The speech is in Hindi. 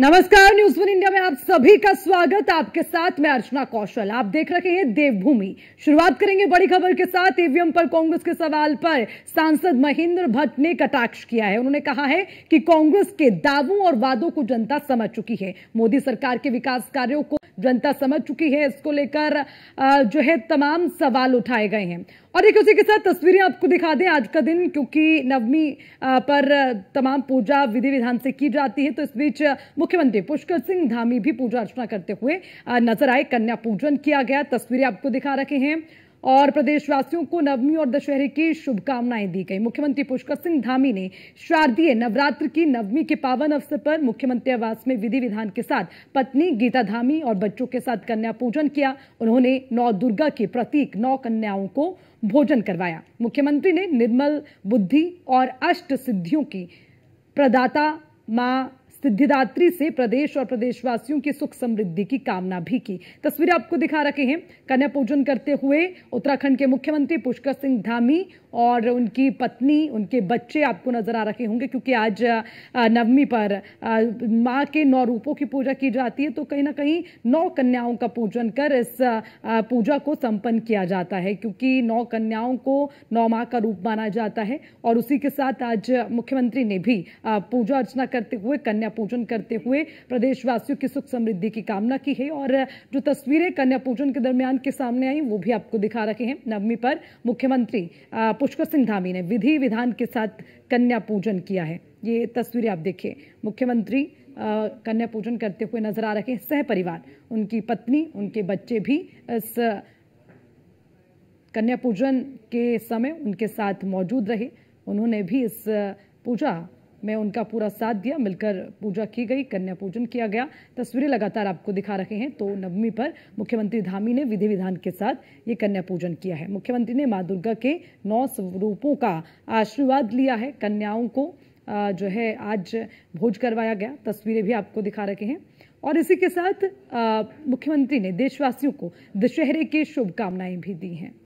नमस्कार न्यूज वन इंडिया में आप सभी का स्वागत आपके साथ मैं अर्चना कौशल आप देख रहे हैं देवभूमि शुरुआत करेंगे बड़ी खबर के साथ ईवीएम पर कांग्रेस के सवाल पर सांसद महेंद्र भट्ट ने कटाक्ष किया है उन्होंने कहा है कि कांग्रेस के दावों और वादों को जनता समझ चुकी है मोदी सरकार के विकास कार्यों को जनता समझ चुकी है इसको लेकर जो है तमाम सवाल उठाए गए हैं और एक उसी के साथ तस्वीरें आपको दिखा दें आज का दिन क्योंकि नवमी पर तमाम पूजा विधि विधान से की जाती है तो इस बीच मुख्यमंत्री पुष्कर सिंह धामी भी पूजा अर्चना करते हुए नजर आए कन्या पूजन किया गया तस्वीरें आपको दिखा रखे हैं और प्रदेशवासियों को नवमी और दशहरे की शुभकामनाएं दी गई मुख्यमंत्री पुष्कर सिंह धामी ने शारदीय नवरात्र की नवमी के पावन अवसर पर मुख्यमंत्री आवास में विधि विधान के साथ पत्नी गीता धामी और बच्चों के साथ कन्या पूजन किया उन्होंने नौ दुर्गा के प्रतीक नौ कन्याओं को भोजन करवाया मुख्यमंत्री ने निर्मल बुद्धि और अष्ट सिद्धियों की प्रदाता माँ सिद्धिदात्री से प्रदेश और प्रदेशवासियों की सुख समृद्धि की कामना भी की तस्वीरें आपको दिखा रखे हैं कन्या पूजन करते हुए उत्तराखंड के मुख्यमंत्री पुष्कर सिंह धामी और उनकी पत्नी उनके बच्चे आपको नजर आ रखे होंगे क्योंकि आज नवमी पर माँ के नौ रूपों की पूजा की जाती है तो कहीं ना कहीं नौ कन्याओं का पूजन कर इस पूजा को संपन्न किया जाता है क्योंकि नौ कन्याओं को नौ माँ का रूप माना जाता है और उसी के साथ आज मुख्यमंत्री ने भी पूजा अर्चना करते हुए कन्या कन्या पूजन करते हुए प्रदेशवासियों की सुख समृद्धि की कामना की है और जो तस्वीरें कन्या पूजन के दरमियान के सामने आई वो भी आपको दिखा रखे हैं नवमी पर मुख्यमंत्री पुष्कर सिंह धामी ने विधि विधान के साथ कन्या पूजन किया है ये तस्वीरें आप देखिए मुख्यमंत्री कन्या पूजन करते हुए नजर आ रहे हैं परिवार उनकी पत्नी उनके बच्चे भी इस कन्या पूजन के समय उनके साथ मौजूद रहे उन्होंने भी इस पूजा में उनका पूरा साथ दिया मिलकर पूजा की गई कन्या पूजन किया गया तस्वीरें लगातार आपको दिखा रहे हैं तो नवमी पर मुख्यमंत्री धामी ने विधि विधान के साथ ये कन्या पूजन किया है मुख्यमंत्री ने माँ दुर्गा के नौ स्वरूपों का आशीर्वाद लिया है कन्याओं को जो है आज भोज करवाया गया तस्वीरें भी आपको दिखा रखे हैं और इसी के साथ मुख्यमंत्री ने देशवासियों को दशहरे की शुभकामनाएं भी दी हैं